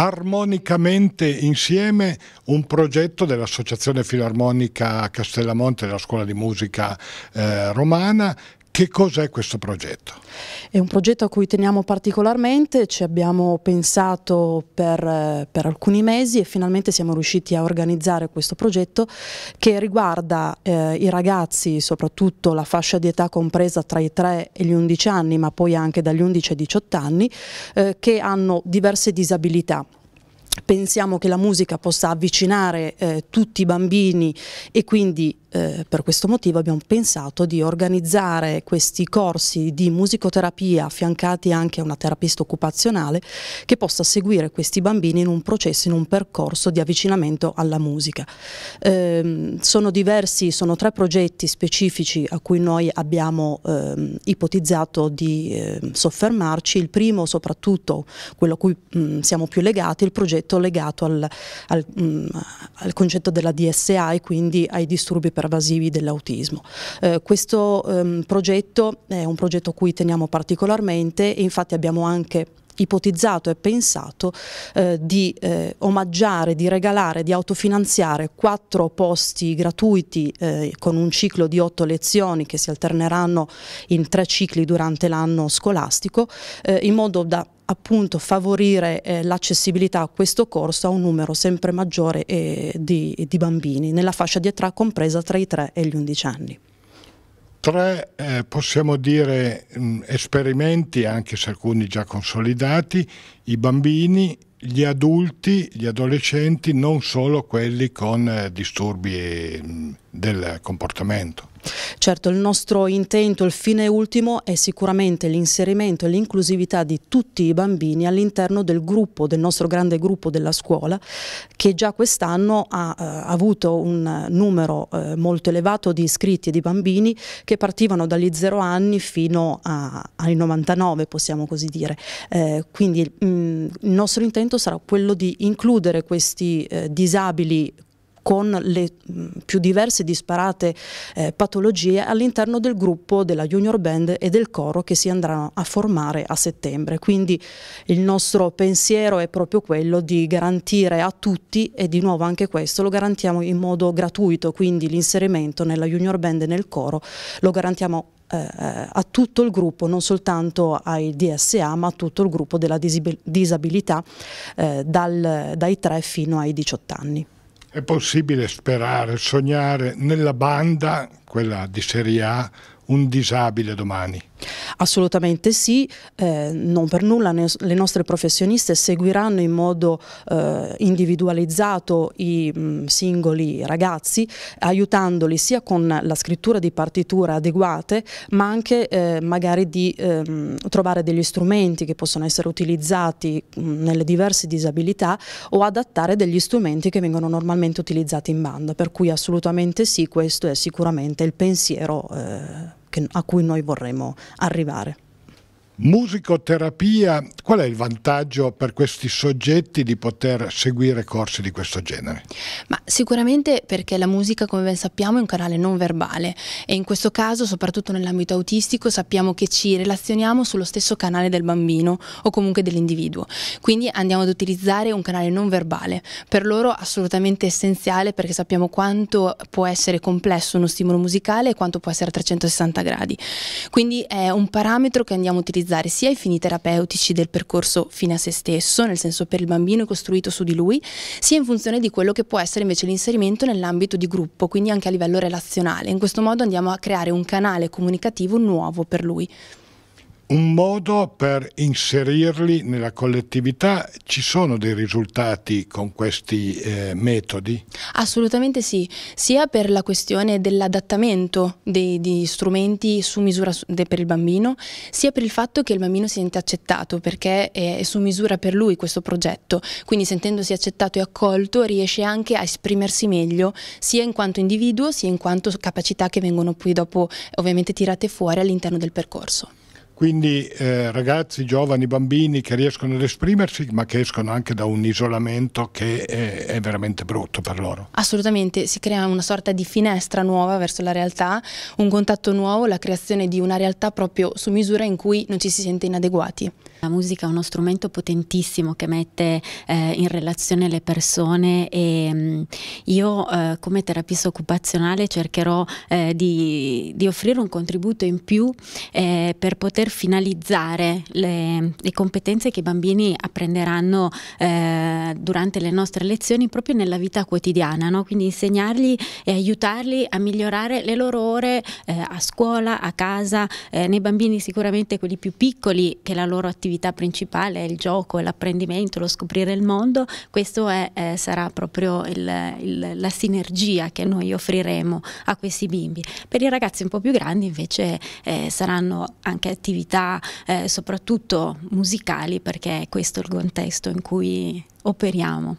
armonicamente insieme un progetto dell'Associazione Filarmonica Castellamonte della Scuola di Musica eh, Romana che cos'è questo progetto? È un progetto a cui teniamo particolarmente, ci abbiamo pensato per, per alcuni mesi e finalmente siamo riusciti a organizzare questo progetto che riguarda eh, i ragazzi, soprattutto la fascia di età compresa tra i 3 e gli 11 anni, ma poi anche dagli 11 ai 18 anni, eh, che hanno diverse disabilità pensiamo che la musica possa avvicinare eh, tutti i bambini e quindi eh, per questo motivo abbiamo pensato di organizzare questi corsi di musicoterapia affiancati anche a una terapista occupazionale che possa seguire questi bambini in un processo, in un percorso di avvicinamento alla musica. Eh, sono diversi, sono tre progetti specifici a cui noi abbiamo eh, ipotizzato di ehm, soffermarci. Il primo soprattutto, quello a cui mh, mm, siamo più legati, il progetto legato al, al, mh, mm, al concetto della DSA e quindi ai disturbi per pervasivi dell'autismo. Eh, questo ehm, progetto è un progetto a cui teniamo particolarmente e infatti abbiamo anche ipotizzato e pensato eh, di eh, omaggiare, di regalare, di autofinanziare quattro posti gratuiti eh, con un ciclo di otto lezioni che si alterneranno in tre cicli durante l'anno scolastico eh, in modo da appunto favorire eh, l'accessibilità a questo corso a un numero sempre maggiore eh, di, di, bambini nella fascia di età compresa tra i 3 e gli 11 anni. Tre, eh, possiamo dire, mh, mm, esperimenti, anche se alcuni già consolidati, i bambini, gli adulti, gli adolescenti, non solo quelli con eh, disturbi mh, mm, del comportamento. Certo, il nostro intento, il fine ultimo è sicuramente l'inserimento e l'inclusività di tutti i bambini all'interno del gruppo, del nostro grande gruppo della scuola, che già quest'anno ha eh, avuto un numero eh, molto elevato di iscritti e di bambini che partivano dagli 0 anni fino a, ai 99, possiamo così dire. Eh, quindi mh, mm, il nostro intento sarà quello di includere questi eh, disabili con le mm, più diverse e disparate eh, patologie all'interno del gruppo della Junior Band e del coro che si andranno a formare a settembre. Quindi il nostro pensiero è proprio quello di garantire a tutti e di nuovo anche questo lo garantiamo in modo gratuito, quindi l'inserimento nella Junior Band e nel coro lo garantiamo eh, a tutto il gruppo, non soltanto ai DSA, ma a tutto il gruppo della disabilità eh, dal, dai 3 fino ai 18 anni. È possibile sperare, sognare nella banda, quella di Serie A, un disabile domani. Assolutamente sì, eh, non per nulla le nostre professioniste seguiranno in modo eh, individualizzato i mh, mm, singoli ragazzi, aiutandoli sia con la scrittura di partitura adeguate, ma anche eh, magari di ehm, trovare degli strumenti che possono essere utilizzati mh, mm, nelle diverse disabilità o adattare degli strumenti che vengono normalmente utilizzati in banda, per cui assolutamente sì, questo è sicuramente il pensiero eh, a cui noi vorremmo arrivare. Musicoterapia, qual è il vantaggio per questi soggetti di poter seguire corsi di questo genere? Ma sicuramente perché la musica, come ben sappiamo, è un canale non verbale e in questo caso, soprattutto nell'ambito autistico, sappiamo che ci relazioniamo sullo stesso canale del bambino o comunque dell'individuo. Quindi andiamo ad utilizzare un canale non verbale, per loro assolutamente essenziale perché sappiamo quanto può essere complesso uno stimolo musicale e quanto può essere a 360 gradi. Quindi è un parametro che andiamo a utilizzare finalizzare sia i fini terapeutici del percorso fine a se stesso, nel senso per il bambino costruito su di lui, sia in funzione di quello che può essere invece l'inserimento nell'ambito di gruppo, quindi anche a livello relazionale. In questo modo andiamo a creare un canale comunicativo nuovo per lui un modo per inserirli nella collettività? Ci sono dei risultati con questi eh, metodi? Assolutamente sì, sia per la questione dell'adattamento di strumenti su misura su, de, per il bambino, sia per il fatto che il bambino si sente accettato perché è, è su misura per lui questo progetto, quindi sentendosi accettato e accolto riesce anche a esprimersi meglio sia in quanto individuo sia in quanto capacità che vengono poi dopo ovviamente tirate fuori all'interno del percorso. Quindi eh, ragazzi, giovani, bambini che riescono ad esprimersi ma che escono anche da un isolamento che è, eh, è veramente brutto per loro. Assolutamente, si crea una sorta di finestra nuova verso la realtà, un contatto nuovo, la creazione di una realtà proprio su misura in cui non ci si sente inadeguati. La musica è uno strumento potentissimo che mette eh, in relazione le persone e mh, mm, io eh, come terapista occupazionale cercherò eh, di, di, offrire un contributo in più eh, per poter finalizzare le, le competenze che i bambini apprenderanno eh, durante le nostre lezioni proprio nella vita quotidiana, no? quindi insegnargli e aiutarli a migliorare le loro ore eh, a scuola, a casa, eh, nei bambini sicuramente quelli più piccoli che la loro attività principale è il gioco, l'apprendimento, lo scoprire il mondo, questa è, eh, sarà proprio il, il, la sinergia che noi offriremo a questi bimbi. Per i ragazzi un po' più grandi invece eh, saranno anche attività attività eh, soprattutto musicali perché è questo il contesto in cui operiamo.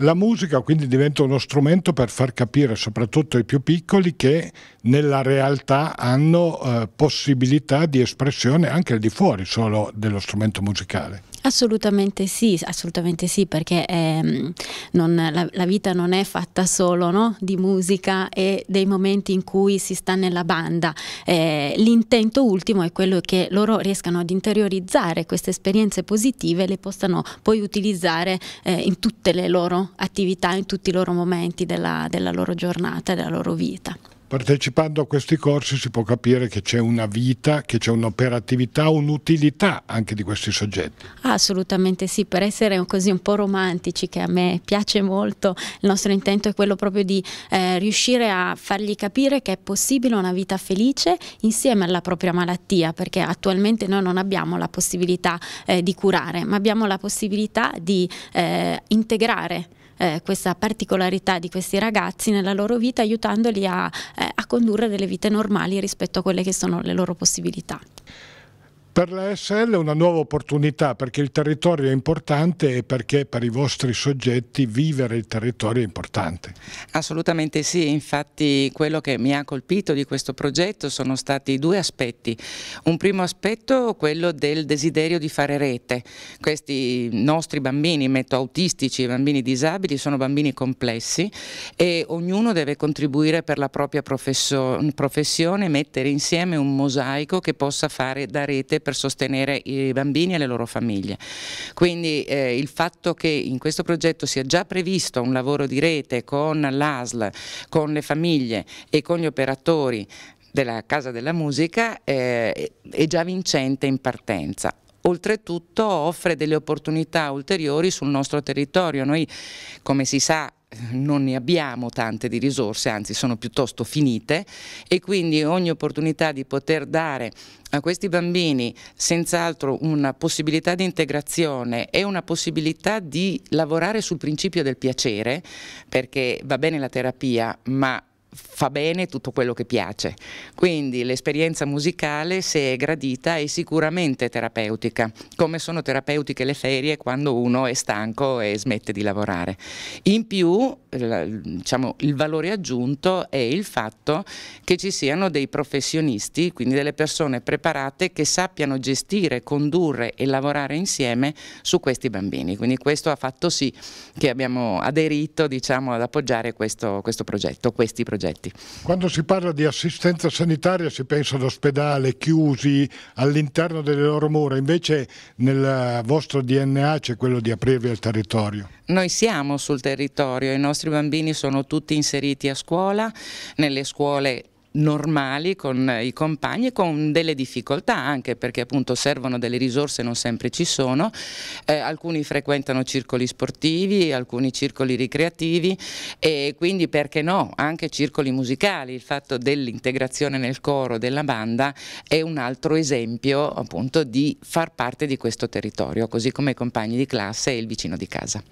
La musica quindi diventa uno strumento per far capire soprattutto ai più piccoli che nella realtà hanno eh, possibilità di espressione anche al di fuori solo dello strumento musicale. Assolutamente sì, assolutamente sì, perché ehm, non, la, la, vita non è fatta solo no? di musica e dei momenti in cui si sta nella banda. Eh, l'intento ultimo è quello che loro riescano ad interiorizzare queste esperienze positive e le possano poi utilizzare eh, in tutte le loro attività, in tutti i loro momenti della, della loro giornata, della loro vita. Partecipando a questi corsi si può capire che c'è una vita, che c'è un'operatività, un'utilità anche di questi soggetti. Assolutamente sì, per essere così un po' romantici, che a me piace molto, il nostro intento è quello proprio di eh, riuscire a fargli capire che è possibile una vita felice insieme alla propria malattia, perché attualmente noi non abbiamo la possibilità eh, di curare, ma abbiamo la possibilità di eh, integrare eh, questa particolarità di questi ragazzi nella loro vita aiutandoli a, eh, a condurre delle vite normali rispetto a quelle che sono le loro possibilità. Per la SL è una nuova opportunità perché il territorio è importante e perché per i vostri soggetti vivere il territorio è importante. Assolutamente sì, infatti quello che mi ha colpito di questo progetto sono stati due aspetti. Un primo aspetto quello del desiderio di fare rete. Questi nostri bambini metto autistici, bambini disabili, sono bambini complessi e ognuno deve contribuire per la propria professione, mettere insieme un mosaico che possa fare da rete per sostenere i bambini e le loro famiglie. Quindi eh, il fatto che in questo progetto sia già previsto un lavoro di rete con l'ASL, con le famiglie e con gli operatori della Casa della Musica eh, è già vincente in partenza oltretutto offre delle opportunità ulteriori sul nostro territorio. Noi, come si sa, non ne abbiamo tante di risorse, anzi sono piuttosto finite e quindi ogni opportunità di poter dare a questi bambini senz'altro una possibilità di integrazione e una possibilità di lavorare sul principio del piacere, perché va bene la terapia, ma fa bene tutto quello che piace. Quindi l'esperienza musicale, se è gradita, è sicuramente terapeutica, come sono terapeutiche le ferie quando uno è stanco e smette di lavorare. In più, diciamo, il valore aggiunto è il fatto che ci siano dei professionisti, quindi delle persone preparate che sappiano gestire, condurre e lavorare insieme su questi bambini. Quindi questo ha fatto sì che abbiamo aderito diciamo, ad appoggiare questo, questo progetto, questi progetti contesti. Quando si parla di assistenza sanitaria si pensa ad ospedale, chiusi, all'interno delle loro mura, invece nel vostro DNA c'è quello di aprirvi al territorio. Noi siamo sul territorio, i nostri bambini sono tutti inseriti a scuola, nelle scuole normali con i compagni con delle difficoltà anche perché appunto servono delle risorse non sempre ci sono eh, alcuni frequentano circoli sportivi alcuni circoli ricreativi e quindi perché no anche circoli musicali il fatto dell'integrazione nel coro della banda è un altro esempio appunto di far parte di questo territorio così come i compagni di classe e il vicino di casa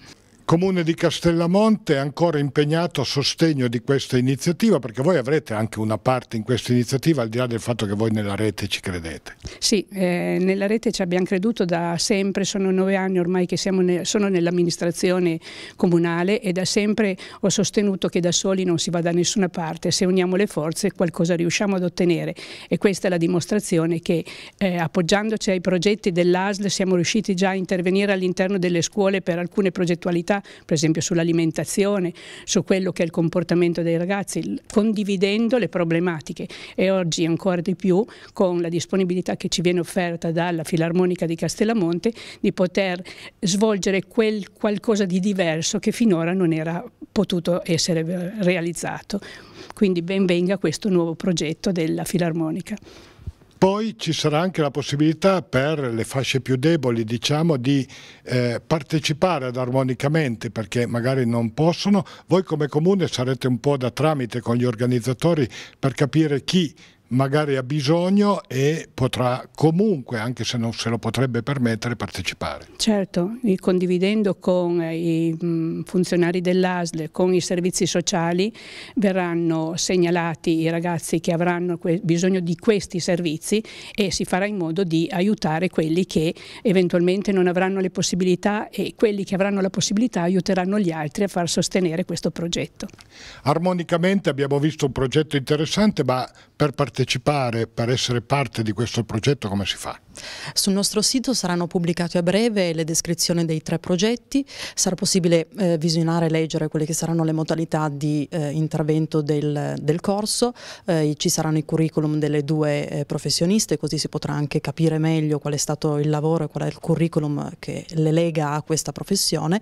Comune di Castellamonte è ancora impegnato a sostegno di questa iniziativa perché voi avrete anche una parte in questa iniziativa al di là del fatto che voi nella rete ci credete. Sì, eh, nella rete ci abbiamo creduto da sempre, sono nove anni ormai che ne sono nell'amministrazione comunale e da sempre ho sostenuto che da soli non si va da nessuna parte, se uniamo le forze qualcosa riusciamo ad ottenere e questa è la dimostrazione che eh, appoggiandoci ai progetti dell'ASL siamo riusciti già a intervenire all'interno delle scuole per alcune progettualità società, per esempio sull'alimentazione, su quello che è il comportamento dei ragazzi, condividendo le problematiche e oggi ancora di più con la disponibilità che ci viene offerta dalla Filarmonica di Castellamonte di poter svolgere quel qualcosa di diverso che finora non era potuto essere realizzato. Quindi benvenga questo nuovo progetto della Filarmonica. Poi ci sarà anche la possibilità per le fasce più deboli diciamo, di eh, partecipare ad armonicamente perché magari non possono. Voi come comune sarete un po' da tramite con gli organizzatori per capire chi magari ha bisogno e potrà comunque, anche se non se lo potrebbe permettere, partecipare. Certo, condividendo con eh, i mm, funzionari dell'ASL, con i servizi sociali, verranno segnalati i ragazzi che avranno bisogno di questi servizi e si farà in modo di aiutare quelli che eventualmente non avranno le possibilità e quelli che avranno la possibilità aiuteranno gli altri a far sostenere questo progetto. Armonicamente abbiamo visto un progetto interessante, ma per partecipare, per essere parte di questo progetto come si fa? Sul nostro sito saranno pubblicate a breve le descrizioni dei tre progetti, sarà possibile eh, visionare e leggere quelle che saranno le modalità di eh, intervento del, del corso, eh, ci saranno i curriculum delle due eh, professioniste, così si potrà anche capire meglio qual è stato il lavoro e qual è il curriculum che le lega a questa professione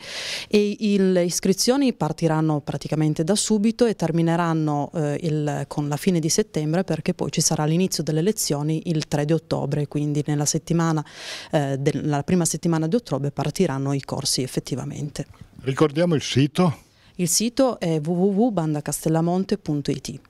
e il, le iscrizioni partiranno praticamente da subito e termineranno eh, il, con la fine di settembre perché poi ci sarà l'inizio delle lezioni il 3 di ottobre, quindi nella nella settimana, eh, della prima settimana di ottobre partiranno i corsi effettivamente. Ricordiamo il sito? Il sito è www.bandacastellamonte.it.